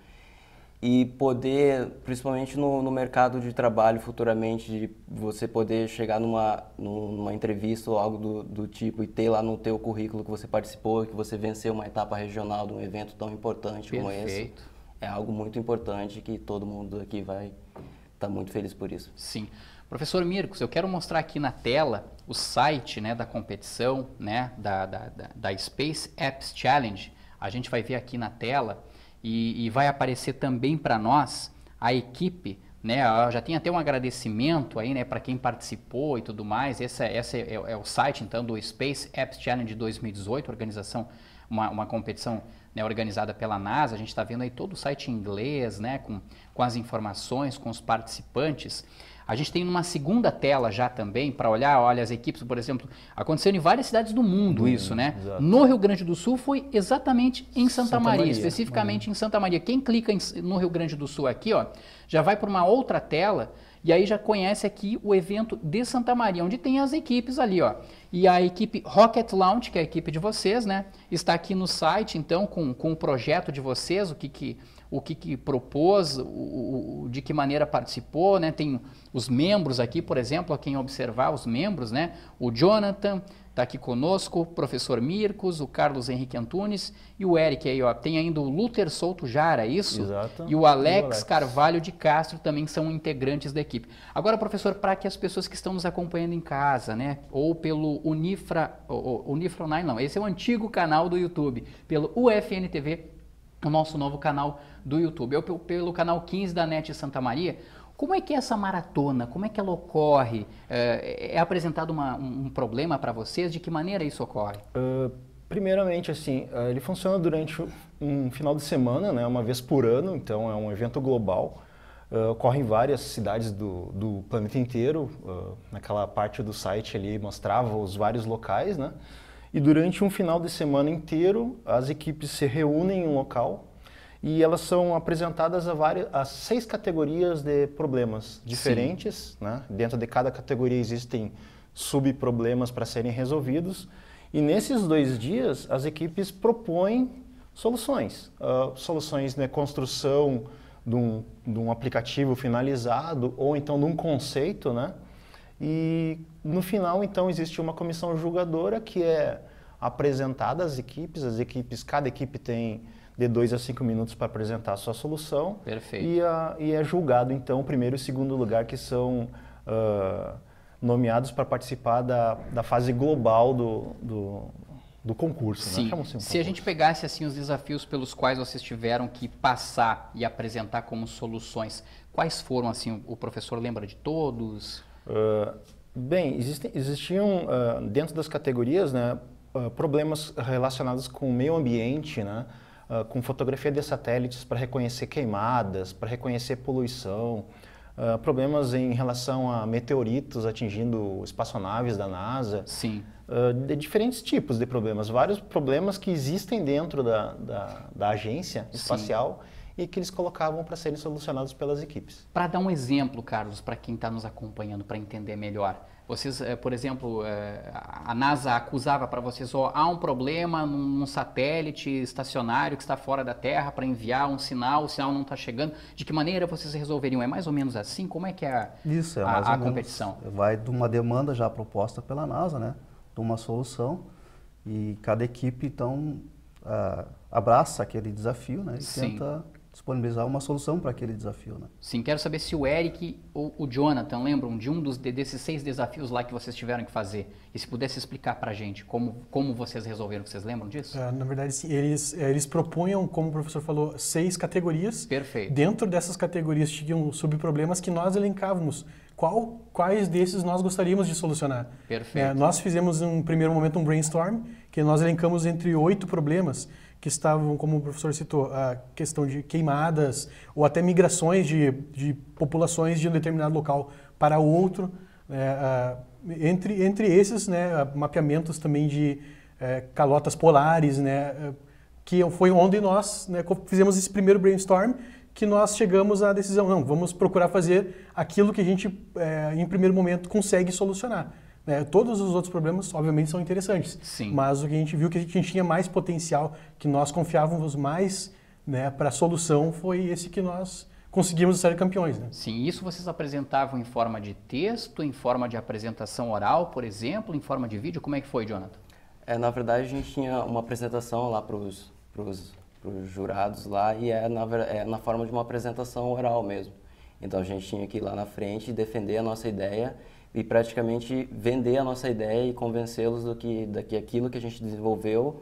e poder, principalmente no, no, mercado de trabalho futuramente, de você poder chegar numa, numa entrevista ou algo do, do, tipo e ter lá no teu currículo que você participou, que você venceu uma etapa regional de um evento tão importante Perfeito. como esse. É algo muito importante que todo mundo aqui vai estar tá muito feliz por isso. Sim. Professor Mircos, eu quero mostrar aqui na tela o site né, da competição, né, da, da, da Space Apps Challenge. A gente vai ver aqui na tela e, e vai aparecer também para nós a equipe. Né, ah, já tem até um agradecimento aí, né, para quem participou e tudo mais. Esse, esse é, é, é, o site, então, do Space Apps Challenge 2018, organização, uma, uma competição né, organizada pela NASA. A gente está vendo aí todo o site em inglês, né, com, com as informações, com os participantes. A gente tem uma segunda tela já também para olhar, olha as equipes, por exemplo, aconteceu em várias cidades do mundo Sim, isso, né? No Rio Grande do Sul foi exatamente em Santa, Santa Maria, Maria, especificamente Maria. em Santa Maria. Quem clica em, no Rio Grande do Sul aqui, ó, já vai para uma outra tela e aí já conhece aqui o evento de Santa Maria, onde tem as equipes ali, ó. E a equipe Rocket Launch, que é a equipe de vocês, né? Está aqui no site, então, com, com o projeto de vocês, o que, que o que, que propôs, o, o, de que maneira participou, né? Tem os membros aqui, por exemplo, a quem observar os membros, né? O Jonathan está aqui conosco, o professor Mircos, o Carlos Henrique Antunes e o Eric aí, ó. Tem ainda o Luther Souto Jara, é isso? Exato. E o Alex, o Alex. Carvalho de Castro também são integrantes da equipe. Agora, professor, para que as pessoas que estão nos acompanhando em casa, né? Ou pelo Unifra, ou, Unifra Online, não, esse é o antigo canal do YouTube, pelo UFNtv o nosso novo canal do YouTube. Eu pelo canal 15 da NET Santa Maria. Como é que é essa maratona? Como é que ela ocorre? É, é apresentado uma, um problema para vocês? De que maneira isso ocorre? Uh, primeiramente, assim, uh, ele funciona durante um final de semana, né, uma vez por ano, então é um evento global. Uh, ocorre em várias cidades do, do planeta inteiro. naquela parte do site ali mostrava os vários locais, né? E durante um final de semana inteiro, as equipes se reúnem em um local e elas são apresentadas a, várias, a seis categorias de problemas diferentes. Né? Dentro de cada categoria existem subproblemas para serem resolvidos. E nesses dois dias, as equipes propõem soluções. Uh, soluções de construção de um, de um aplicativo finalizado ou então de um conceito, né? E no final, então, existe uma comissão julgadora que é apresentada às equipes, as equipes, cada equipe tem de dois a cinco minutos para apresentar a sua solução. Perfeito. E, a, e, é julgado, então, o primeiro e o segundo lugar que são uh, nomeados para participar da, da fase global do, do, do concurso. Né? Sim. Né? Um concurso. Se a gente pegasse assim os desafios pelos quais vocês tiveram que passar e apresentar como soluções, quais foram assim? O professor lembra de todos? Uh, Bem, existem, existiam uh, dentro das categorias né, uh, problemas relacionados com o meio ambiente, né, uh, com fotografia de satélites para reconhecer queimadas, para reconhecer poluição, problemas em relação a meteoritos atingindo espaçonaves da NASA. Sim. de diferentes tipos de problemas, vários problemas que existem dentro da, da, da agência espacial. Sim e que eles colocavam para serem solucionados pelas equipes. Para dar um exemplo, Carlos, para quem está nos acompanhando, para entender melhor, vocês, eh, por exemplo, eh, a NASA acusava para vocês, oh, há um problema num satélite estacionário que está fora da Terra para enviar um sinal, o sinal não está chegando. De que maneira vocês resolveriam? É mais ou menos assim? Como é que é a, Isso, é mais a, a competição? Vai de uma demanda já proposta pela NASA, né? De uma solução e cada equipe, então, ah, abraça aquele desafio né? e Sim. tenta disponibilizar uma solução para aquele desafio. Né? Sim, quero saber se o Eric ou o Jonathan lembram de um dos, desses seis desafios lá que vocês tiveram que fazer. E se pudesse explicar para a gente como, como vocês resolveram, vocês lembram disso? É, na verdade, sim, eles, é, eles propunham, como o professor falou, seis categorias. Perfeito. Dentro dessas categorias tinham subproblemas que nós elencávamos. Qual, quais desses nós gostaríamos de solucionar? Perfeito. É, nós fizemos, em um primeiro momento, um brainstorm, que nós elencamos entre oito problemas que estavam, como o professor citou, a questão de queimadas ou até migrações de, de populações de um determinado local para outro. É, entre, entre esses, né, mapeamentos também de é, calotas polares, né, que foi onde nós né, fizemos esse primeiro brainstorm que nós chegamos à decisão, não, vamos procurar fazer aquilo que a gente, é, em primeiro momento, consegue solucionar. Né? Todos os outros problemas, obviamente, são interessantes. Sim. Mas o que a gente viu que a gente tinha mais potencial, que nós confiávamos mais né, para a solução, foi esse que nós conseguimos ser campeões. Né? Sim, isso vocês apresentavam em forma de texto, em forma de apresentação oral, por exemplo, em forma de vídeo? Como é que foi, Jonathan? É, na verdade, a gente tinha uma apresentação lá para os jurados lá e é na, é na forma de uma apresentação oral mesmo. Então a gente tinha que ir lá na frente defender a nossa ideia e praticamente vender a nossa ideia e convencê-los do que, daqui aquilo que a gente desenvolveu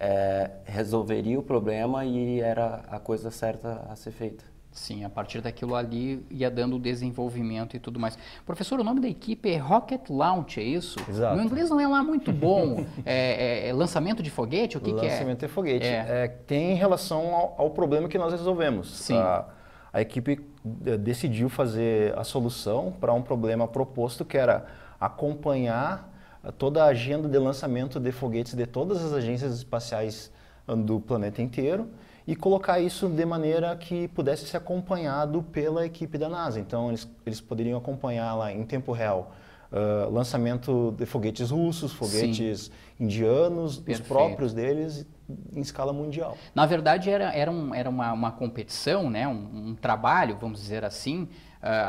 é, resolveria o problema e era a coisa certa a ser feita. Sim, a partir daquilo ali ia dando o desenvolvimento e tudo mais. Professor, o nome da equipe é Rocket Launch, é isso? Exato. No inglês não é lá muito bom. é, é, é, lançamento de foguete? O que, que é? Lançamento de é foguete. É. É, tem relação ao, ao, problema que nós resolvemos. Sim. A, a equipe eh, decidiu fazer a solução para um problema proposto que era acompanhar eh, toda a agenda de lançamento de foguetes de todas as agências espaciais eh, do planeta inteiro e colocar isso de maneira que pudesse ser acompanhado pela equipe da NASA. Então, eles, eles poderiam acompanhar lá em tempo real uh, lançamento de foguetes russos, foguetes Sim. indianos, Perfeito. os próprios deles em escala mundial. Na verdade, era, era, um, era uma, uma competição, né? um, um trabalho, vamos dizer assim, uh,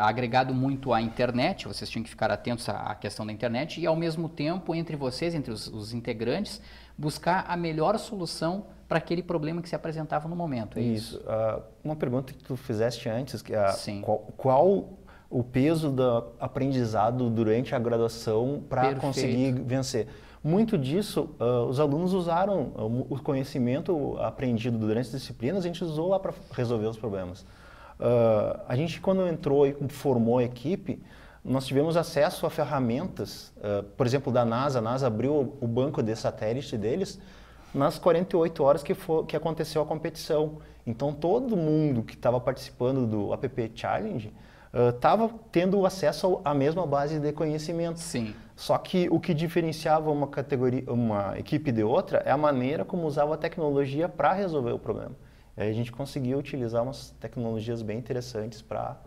agregado muito à internet, vocês tinham que ficar atentos à, à, questão da internet, e ao mesmo tempo, entre vocês, entre os, os integrantes, buscar a melhor solução para aquele problema que se apresentava no momento. É isso. isso. Uh, uma pergunta que tu fizeste antes, que uh, Sim. Qual, qual o peso do aprendizado durante a graduação para conseguir vencer? muito disso, uh, os alunos usaram uh, o conhecimento aprendido durante as disciplinas, a gente usou lá para resolver os problemas. Uh, a gente, quando entrou e formou a equipe, nós tivemos acesso a ferramentas, por exemplo, da NASA. A NASA abriu o banco de satélite deles nas 48 horas que, for, que aconteceu a competição. Então, todo mundo que estava participando do APP Challenge estava tendo acesso à mesma base de conhecimento. Sim. Só que o que diferenciava uma categoria, uma equipe de outra é a maneira como usava a tecnologia para resolver o problema. E aí a gente conseguiu utilizar umas tecnologias bem interessantes para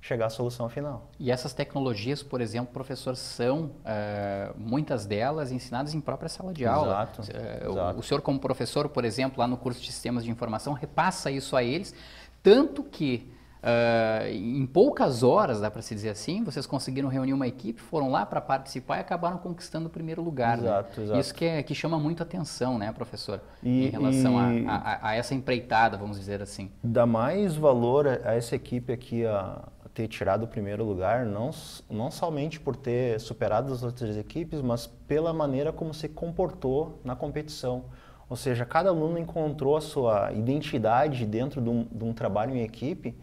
chegar à solução final. E essas tecnologias, por exemplo, professor, são uh, muitas delas ensinadas em própria sala de aula. Exato, uh, exato. O, o senhor, como professor, por exemplo, lá no curso de sistemas de informação, repassa isso a eles, tanto que Uh, em poucas horas, dá para se dizer assim, vocês conseguiram reunir uma equipe, foram lá para participar e acabaram conquistando o primeiro lugar. Né? Exato, né? exato. Isso que, é, que chama muito atenção, né, professor, e, em relação e... a, a, a, essa empreitada, vamos dizer assim. Dá mais valor a essa equipe aqui a ter tirado o primeiro lugar, não, não somente por ter superado as outras equipes, mas pela maneira como se comportou na competição. Ou seja, cada aluno encontrou a sua identidade dentro de um, de um trabalho em equipe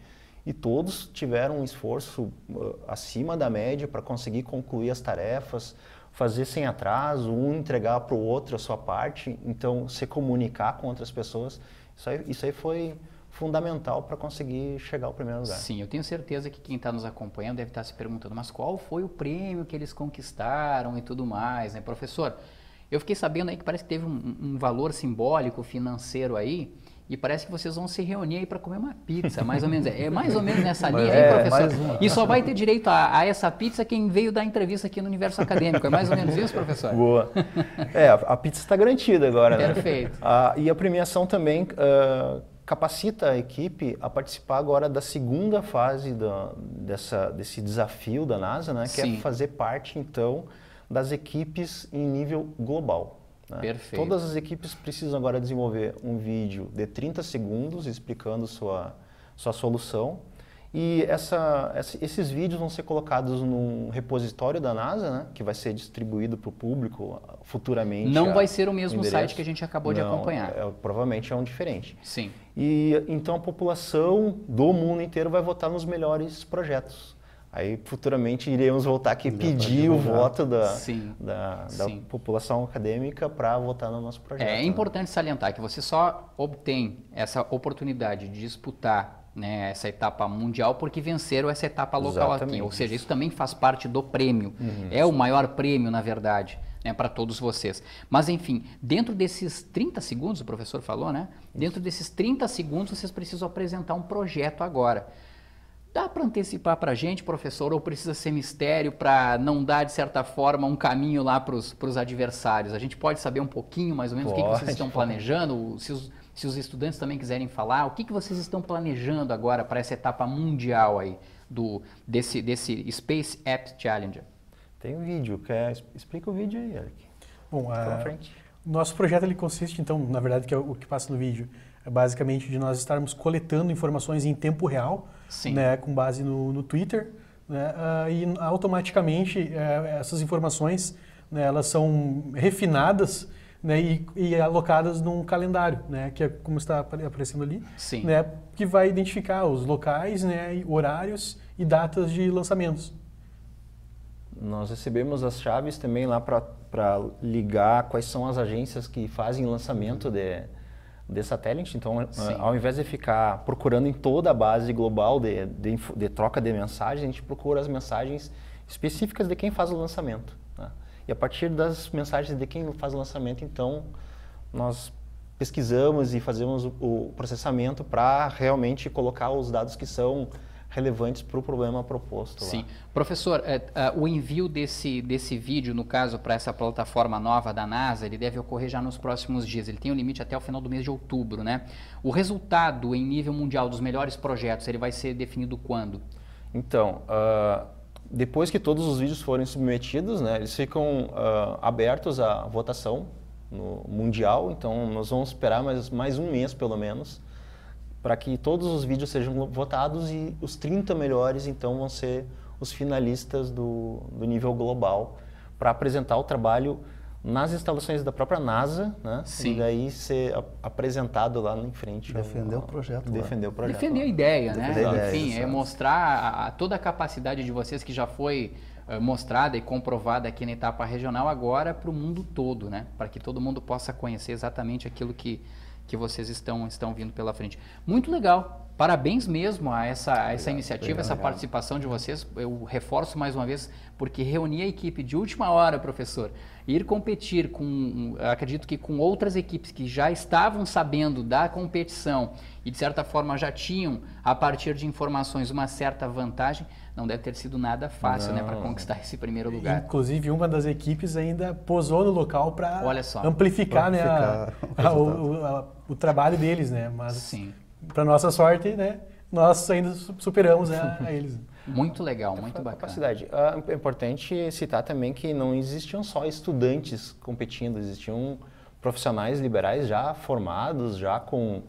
e todos tiveram um esforço uh, acima da média para conseguir concluir as tarefas, fazer sem atraso, um entregar para o outro a sua parte, então se comunicar com outras pessoas, isso aí, isso aí foi fundamental para conseguir chegar ao primeiro lugar. Sim, eu tenho certeza que quem está nos acompanhando deve estar tá se perguntando, mas qual foi o prêmio que eles conquistaram e tudo mais, né, professor? Eu fiquei sabendo aí que parece que teve um, um valor simbólico financeiro aí, e parece que vocês vão se reunir aí para comer uma pizza, mais ou menos. É, é mais ou menos nessa [laughs] linha, é, hein, é professor? E só vai ter direito a, a, essa pizza quem veio dar entrevista aqui no Universo Acadêmico. É mais ou menos isso, professor? Boa. É, a pizza está garantida agora, né? Perfeito. e a premiação também uh, capacita a equipe a participar agora da segunda fase da, dessa, desse desafio da NASA, né? Que é Sim. é fazer parte, então, das equipes em nível global. Né? Perfeito. Todas as equipes precisam agora desenvolver um vídeo de 30 segundos explicando sua, sua solução. E essa, esses vídeos vão ser colocados num repositório da NASA, né, que vai ser distribuído para o público futuramente. Não a, vai ser o mesmo endereço. site que a gente acabou Não, de acompanhar. É, provavelmente é um diferente. Sim. E então a população do mundo inteiro vai votar nos melhores projetos. Aí futuramente iremos voltar aqui tá pedir o voto da, sim, da, da sim. população acadêmica para votar no nosso projeto. É né? importante salientar que você só obtém essa oportunidade de disputar né, essa etapa mundial porque venceram essa etapa local Exatamente. aqui. Ou seja, isso também faz parte do prêmio. Uhum, é o maior prêmio, na verdade. Né, para todos vocês. Mas, enfim, dentro desses 30 segundos, o professor falou, né? Isso. Dentro desses 30 segundos, vocês precisam apresentar um projeto agora. Dá para antecipar para a gente, professor, ou precisa ser mistério para não dar, de certa forma, um caminho lá para os adversários? A gente pode saber um pouquinho, mais ou menos, pode, o que, que, vocês estão planejando? Se os, se os, estudantes também quiserem falar, o que, que vocês estão planejando agora para essa etapa mundial aí do, desse, desse Space App Challenger? Tem um vídeo, quer, explica o vídeo aí, Eric. Bom, a, ah, frente. nosso projeto ele consiste, então, na verdade, que é o que passa no vídeo, é basicamente de nós estarmos coletando informações em tempo real, Sim. Né, com base no, no Twitter. Né, uh, e automaticamente uh, essas informações né, elas são refinadas né, e, e, alocadas num calendário, né, que é como está aparecendo ali, Sim. Né, que vai identificar os locais, né, horários e datas de lançamentos. Nós recebemos as chaves também lá para ligar quais são as agências que fazem lançamento de, de satélite. Então, ao invés de ficar procurando em toda a base global de, de, de, troca de mensagens, a gente procura as mensagens específicas de quem faz o lançamento. Né? E a partir das mensagens de quem faz o lançamento, então, nós pesquisamos e fazemos o, o processamento para realmente colocar os dados que são relevantes para o problema proposto. Sim. Lá. Professor, é, é, o envio desse, desse vídeo, no caso, para essa plataforma nova da NASA, ele deve ocorrer já nos próximos dias. Ele tem um limite até o final do mês de outubro, né? O resultado em nível mundial dos melhores projetos, ele vai ser definido quando? Então, uh, depois que todos os vídeos forem submetidos, né, eles ficam ah, abertos à votação no mundial, então nós vamos esperar mais, mais um mês pelo menos para que todos os vídeos sejam votados e os 30 melhores então vão ser os finalistas do, do nível global para apresentar o trabalho nas instalações da própria NASA, né? Sim. E daí ser apresentado lá em frente. Defender o projeto. Defender lá. o projeto. Defender lá. a ideia, né? Defender a Enfim, é mostrar a, a toda a capacidade de vocês que já foi eh, mostrada e comprovada aqui na etapa regional agora para o mundo todo, né? Para que todo mundo possa conhecer exatamente aquilo que que vocês estão, estão vindo pela frente. Muito legal. Parabéns mesmo a essa, a essa iniciativa, essa participação de vocês. Eu reforço mais uma vez, porque reunir a equipe de última hora, professor, ir competir com, acredito que com outras equipes que já estavam sabendo da competição e de certa forma já tinham, a partir de informações, uma certa vantagem, não deve ter sido nada fácil, né, para conquistar esse primeiro lugar. Inclusive, uma das equipes ainda posou no local para amplificar, né, a, a, [laughs] o, a, o, trabalho deles, né? Mas para nossa sorte, né, nós ainda superamos né, a [laughs] eles. Muito legal, muito bacana. Capacidade. Ah, é importante citar também que não existiam só estudantes competindo, existiam profissionais liberais já formados, já com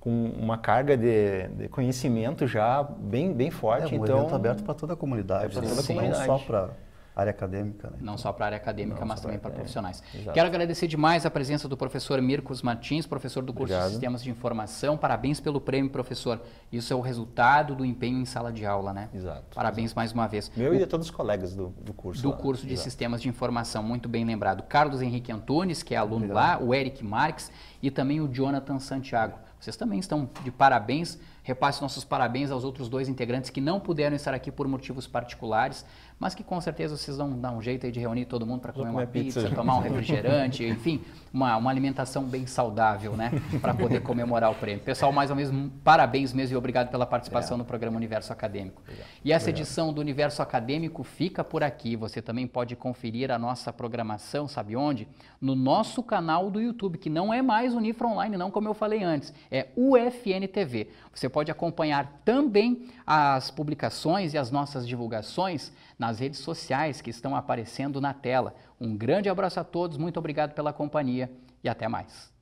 com uma carga de, de conhecimento já bem, bem forte. É um então, evento aberto para toda a comunidade, é toda a comunidade. não só para área acadêmica. Né? Não só para a área acadêmica, não mas também para é, profissionais. Exato. Quero agradecer demais a presença do professor Mircos Martins, professor do curso Obrigado. de Sistemas de Informação. Parabéns pelo prêmio, professor. Isso é o resultado do empenho em sala de aula, né? Exato. Parabéns exato. mais uma vez. Meu o, e de todos os colegas do, do curso. Do lá. curso de exato. Sistemas de Informação, muito bem lembrado. Carlos Henrique Antunes, que é aluno Obrigado. lá, o Eric Marques e também o Jonathan Santiago. Vocês também estão de parabéns. Repasse nossos parabéns aos outros dois integrantes que não puderam estar aqui por motivos particulares mas que com certeza vocês vão dar um jeito de reunir todo mundo para comer uma pizza, pizza, tomar um refrigerante, [laughs] enfim, uma, uma alimentação bem saudável, né? Para poder comemorar o prêmio. Pessoal, mais ou menos, parabéns mesmo e obrigado pela participação é. no programa Universo Acadêmico. Obrigado. E essa obrigado. edição do Universo Acadêmico fica por aqui. Você também pode conferir a nossa programação, sabe onde? No nosso canal do YouTube, que não é mais o Unifra Online, não como eu falei antes, é UFN TV. Você pode acompanhar também as publicações e as nossas divulgações nas redes sociais que estão aparecendo na tela. Um grande abraço a todos, muito obrigado pela companhia e até mais.